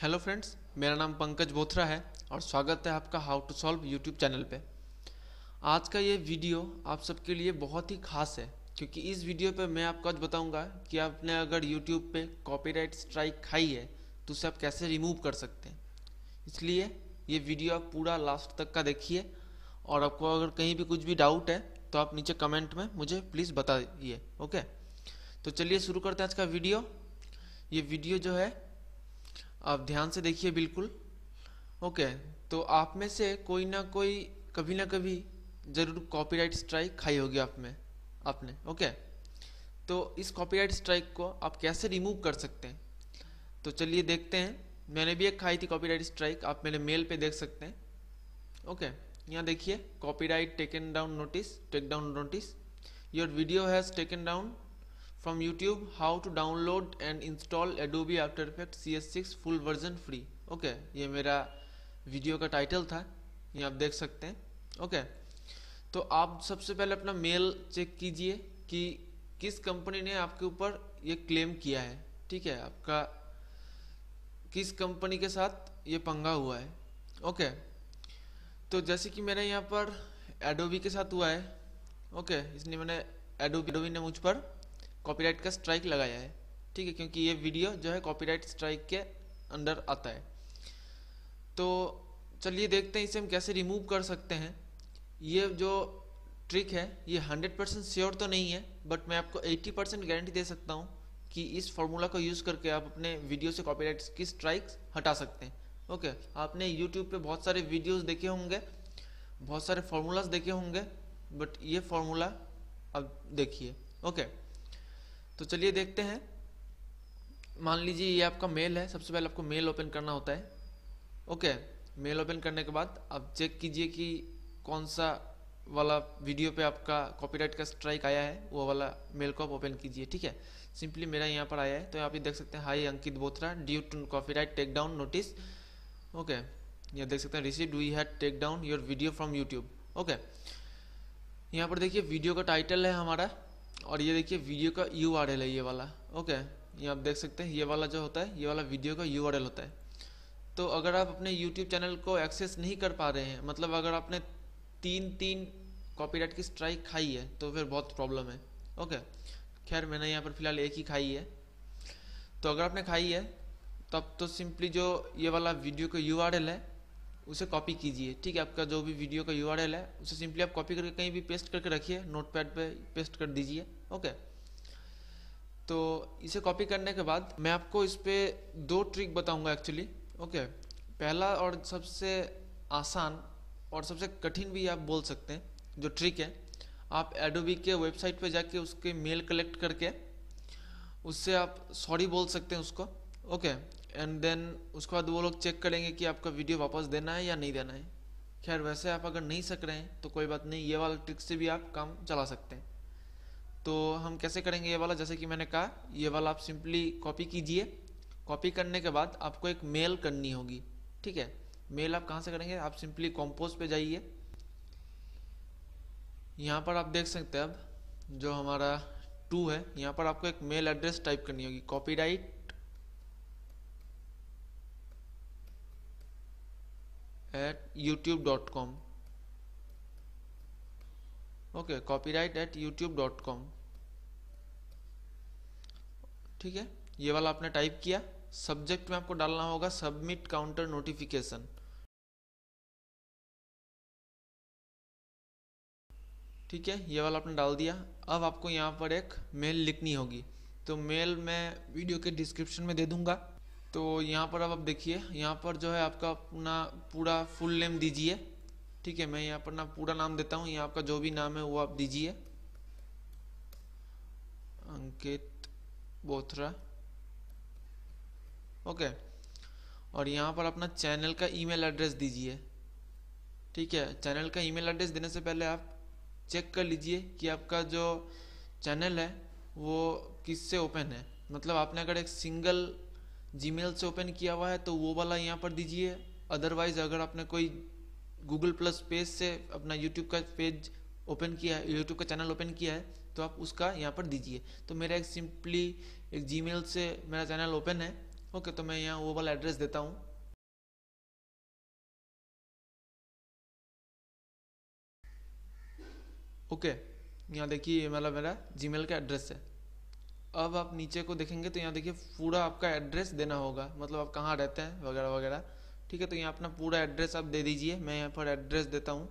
hello friends मेरा नाम पंकज बोथरा है और स्वागत है आपका how to solve YouTube channel पे आज का ये वीडियो आप सबके लिए बहुत ही खास है क्योंकि इस वीडियो पे मैं आपको आज बताऊंगा कि आपने अगर यूट्यूब पे कॉपीराइट स्ट्राइक खाई है तो उसे आप कैसे रिमूव कर सकते हैं इसलिए ये वीडियो आप पूरा लास्ट तक का देखिए और आपको अगर कहीं भी कुछ भी डाउट है तो आप नीचे कमेंट में मुझे प्लीज़ बताइए ओके तो चलिए शुरू करते हैं आज का वीडियो ये वीडियो जो है आप ध्यान से देखिए बिल्कुल ओके तो आप में से कोई ना कोई कभी ना कभी ज़रूर कॉपीराइट स्ट्राइक खाई होगी आप में आपने ओके तो इस कॉपीराइट स्ट्राइक को आप कैसे रिमूव कर सकते हैं तो चलिए देखते हैं मैंने भी एक खाई थी कॉपीराइट स्ट्राइक आप मेरे मेल पे देख सकते हैं ओके यहाँ देखिए copyright taken down notice take down notice your video has taken down from YouTube how to download and install Adobe After Effects CS6 full version free okay okay, ये मेरा वीडियो का title था ये आप देख सकते हैं ओके okay, तो आप सबसे पहले अपना मेल चेक कीजिए कि किस कंपनी ने आपके ऊपर ये क्लेम किया है ठीक है आपका किस कंपनी के साथ ये पंगा हुआ है ओके okay, तो जैसे कि मैंने यहाँ पर एडोबी के साथ हुआ है ओके इसलिए मैंने एडोबी एडोबी ने मुझ पर कॉपीराइट का स्ट्राइक लगाया है ठीक है क्योंकि ये वीडियो जो है कॉपीराइट स्ट्राइक के अंडर आता है तो चलिए देखते हैं इसे हम कैसे रिमूव कर सकते हैं ये जो ट्रिक है ये 100 परसेंट श्योर तो नहीं है बट मैं आपको 80 परसेंट गारंटी दे सकता हूँ कि इस फार्मूला को यूज़ करके आप अपने वीडियो से कॉपीराइट की स्ट्राइक्स हटा सकते हैं ओके आपने यूट्यूब पे बहुत सारे वीडियोस देखे होंगे बहुत सारे फार्मूलाज देखे होंगे बट ये फार्मूला अब देखिए ओके तो चलिए देखते हैं मान लीजिए ये आपका मेल है सबसे पहले आपको मेल ओपन करना होता है ओके मेल ओपन करने के बाद आप चेक कीजिए कि कौन सा वाला वीडियो पे आपका कॉपीराइट का स्ट्राइक आया है वो वाला मेल को आप ओपन कीजिए ठीक है सिंपली मेरा यहाँ पर आया है तो आप ये देख सकते हैं hi Ankit Bothra due to copyright take down notice okay ये देख सकते हैं receive we had take down your video from YouTube okay यहाँ पर देखिए वीडियो का टाइटल है हमारा और ये देखिए वीडियो का यू है ये वाला ओके ये आप देख सकते हैं ये वाला जो होता है ये वाला वीडियो का यू होता है तो अगर आप अपने यूट्यूब चैनल को एक्सेस नहीं कर पा रहे हैं मतलब अगर आपने तीन तीन कॉपीराइट की स्ट्राइक खाई है तो फिर बहुत प्रॉब्लम है ओके खैर मैंने यहाँ पर फिलहाल एक ही खाई है तो अगर आपने खाई है तब तो सिंपली जो ये वाला वीडियो का यू है उसे कॉपी कीजिए ठीक है आपका जो भी वीडियो का यू है उसे सिंपली आप कॉपी करके कहीं भी पेस्ट करके रखिए नोट पैड पर पे पेस्ट कर दीजिए ओके तो इसे कॉपी करने के बाद मैं आपको इस पर दो ट्रिक बताऊंगा एक्चुअली ओके पहला और सबसे आसान और सबसे कठिन भी आप बोल सकते हैं जो ट्रिक है आप एडोबी के वेबसाइट पे जाके उसके मेल कलेक्ट करके उससे आप सॉरी बोल सकते हैं उसको ओके एंड देन उसके बाद वो लोग चेक करेंगे कि आपका वीडियो वापस देना है या नहीं देना है खैर वैसे आप अगर नहीं सक रहे हैं तो कोई बात नहीं ये वाला ट्रिक से भी आप काम चला सकते हैं तो हम कैसे करेंगे ये वाला जैसे कि मैंने कहा ये वाला आप सिंपली कॉपी कीजिए कॉपी करने के बाद आपको एक मेल करनी होगी ठीक है मेल आप कहाँ से करेंगे आप सिंपली कॉम्पोज पे जाइए यहाँ पर आप देख सकते हैं अब जो हमारा टू है यहाँ पर आपको एक मेल एड्रेस टाइप करनी होगी copyright at youtube.com okay copyright at youtube.com ठीक है ये वाला आपने टाइप किया सब्जेक्ट में आपको डालना होगा सबमिट काउंटर नोटिफिकेशन ठीक है ये वाला आपने डाल दिया अब आपको यहाँ पर एक मेल लिखनी होगी तो मेल मैं वीडियो के डिस्क्रिप्शन में दे दूंगा तो यहाँ पर अब आप देखिए यहाँ पर जो है आपका अपना पूरा फुल नेम दीजिए ठीक है मैं यहाँ पर ना पूरा नाम देता हूँ यहाँ आपका जो भी नाम है वो आप दीजिए अंकित बोथरा ओके और यहाँ पर अपना चैनल का ईमेल एड्रेस दीजिए ठीक है चैनल का ईमेल एड्रेस देने से पहले आप चेक कर लीजिए कि आपका जो चैनल है वो किससे ओपन है मतलब आपने अगर एक सिंगल जीमेल से ओपन किया हुआ है तो वो वाला यहाँ पर दीजिए अदरवाइज अगर आपने कोई गूगल प्लस पेज से अपना यूट्यूब का पेज ओपन किया है यूट्यूब का चैनल ओपन किया है तो आप उसका यहाँ पर दीजिए तो मेरा एक सिंपली एक मेल से मेरा चैनल ओपन है ओके तो मैं यहाँ वो वाला एड्रेस देता हूँ ओके यहाँ देखिए ये मतलब मेरा मेल का एड्रेस है अब आप नीचे को देखेंगे तो यहाँ देखिए पूरा आपका एड्रेस देना होगा मतलब आप कहाँ रहते हैं वगैरह वगैरह ठीक है तो यहाँ अपना पूरा एड्रेस आप दे दीजिए मैं यहाँ पर एड्रेस देता हूँ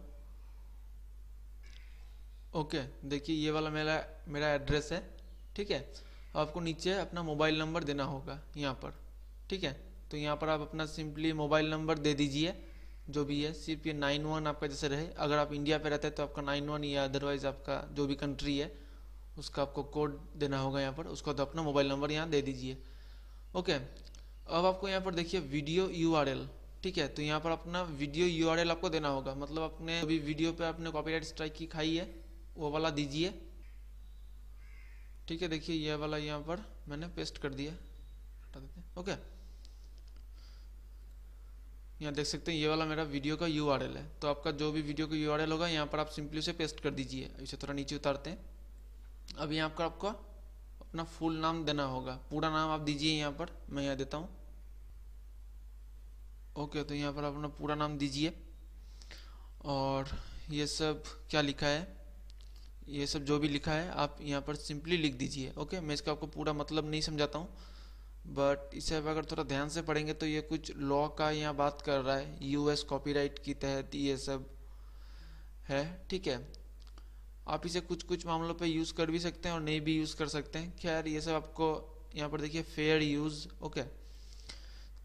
ओके देखिए ये वाला मेरा मेरा एड्रेस है ठीक है आपको नीचे अपना मोबाइल नंबर देना होगा यहाँ पर ठीक है तो यहाँ पर आप अपना सिंपली मोबाइल नंबर दे दीजिए जो भी है सिर्फ ये नाइन वन आपका जैसे रहे अगर आप इंडिया पे रहते हैं तो आपका नाइन वन या अदरवाइज आपका जो भी कंट्री है उसका आपको कोड देना होगा यहाँ पर उसका तो अपना मोबाइल नंबर यहाँ दे दीजिए ओके अब आपको यहाँ पर देखिए वीडियो यू ठीक है तो यहाँ पर अपना वीडियो यू आपको देना होगा मतलब अपने अभी वीडियो पे आपने कॉपीराइट स्ट्राइक की खाई है वो वाला दीजिए ठीक है देखिए यह वाला यहाँ पर मैंने पेस्ट कर दिया हटा देते हैं ओके यहाँ देख सकते हैं ये वाला मेरा वीडियो का यू है तो आपका जो भी वीडियो का यू होगा यहाँ पर आप सिंपली उसे पेस्ट कर दीजिए इसे थोड़ा नीचे उतारते हैं अब यहाँ पर आपको अपना फुल नाम देना होगा पूरा नाम आप दीजिए यहाँ पर मैं यहाँ देता हूँ ओके तो यहाँ पर अपना पूरा नाम दीजिए और ये सब क्या लिखा है ये सब जो भी लिखा है आप यहाँ पर सिंपली लिख दीजिए ओके मैं इसका आपको पूरा मतलब नहीं समझाता हूँ बट इसे अगर थोड़ा ध्यान से पढ़ेंगे तो ये कुछ लॉ का यहाँ बात कर रहा है यूएस कॉपीराइट के तहत ये सब है ठीक है आप इसे कुछ कुछ मामलों पे यूज़ कर भी सकते हैं और नहीं भी यूज़ कर सकते हैं खैर ये सब आपको यहाँ पर देखिए फेयर यूज़ ओके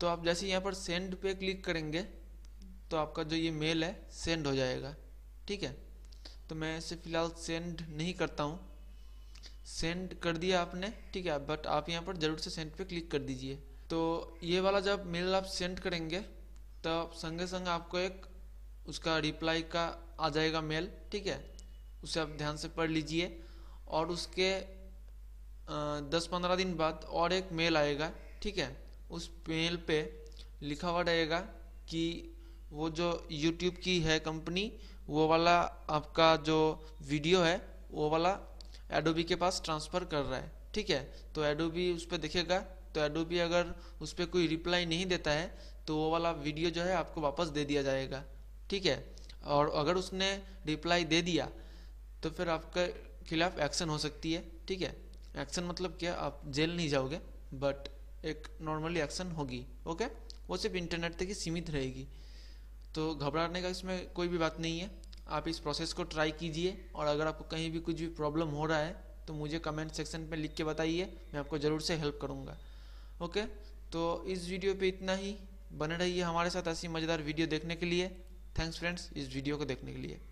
तो आप जैसे यहाँ पर सेंड पे क्लिक करेंगे तो आपका जो ये मेल है सेंड हो जाएगा ठीक है तो मैं इसे फ़िलहाल सेंड नहीं करता हूँ सेंड कर दिया आपने ठीक है बट आप यहाँ पर ज़रूर से सेंड पे क्लिक कर दीजिए तो ये वाला जब मेल आप सेंड करेंगे तब संगे संग आपको एक उसका रिप्लाई का आ जाएगा मेल ठीक है उसे आप ध्यान से पढ़ लीजिए और उसके दस पंद्रह दिन बाद और एक मेल आएगा ठीक है उस मेल पे लिखा हुआ रहेगा कि वो जो यूट्यूब की है कंपनी वो वाला आपका जो वीडियो है वो वाला एडोबी के पास ट्रांसफ़र कर रहा है ठीक है तो एडोबी उस पर देखेगा तो एडोबी अगर उस पर कोई रिप्लाई नहीं देता है तो वो वाला वीडियो जो है आपको वापस दे दिया जाएगा ठीक है और अगर उसने रिप्लाई दे दिया तो फिर आपके खिलाफ एक्शन हो सकती है ठीक है एक्शन मतलब क्या आप जेल नहीं जाओगे बट एक नॉर्मली एक्शन होगी ओके वो सिर्फ इंटरनेट तक ही सीमित रहेगी तो घबराने का इसमें कोई भी बात नहीं है आप इस प्रोसेस को ट्राई कीजिए और अगर आपको कहीं भी कुछ भी प्रॉब्लम हो रहा है तो मुझे कमेंट सेक्शन में लिख के बताइए मैं आपको ज़रूर से हेल्प करूँगा ओके तो इस वीडियो पे इतना ही बने रहिए हमारे साथ ऐसी मज़ेदार वीडियो देखने के लिए थैंक्स फ्रेंड्स इस वीडियो को देखने के लिए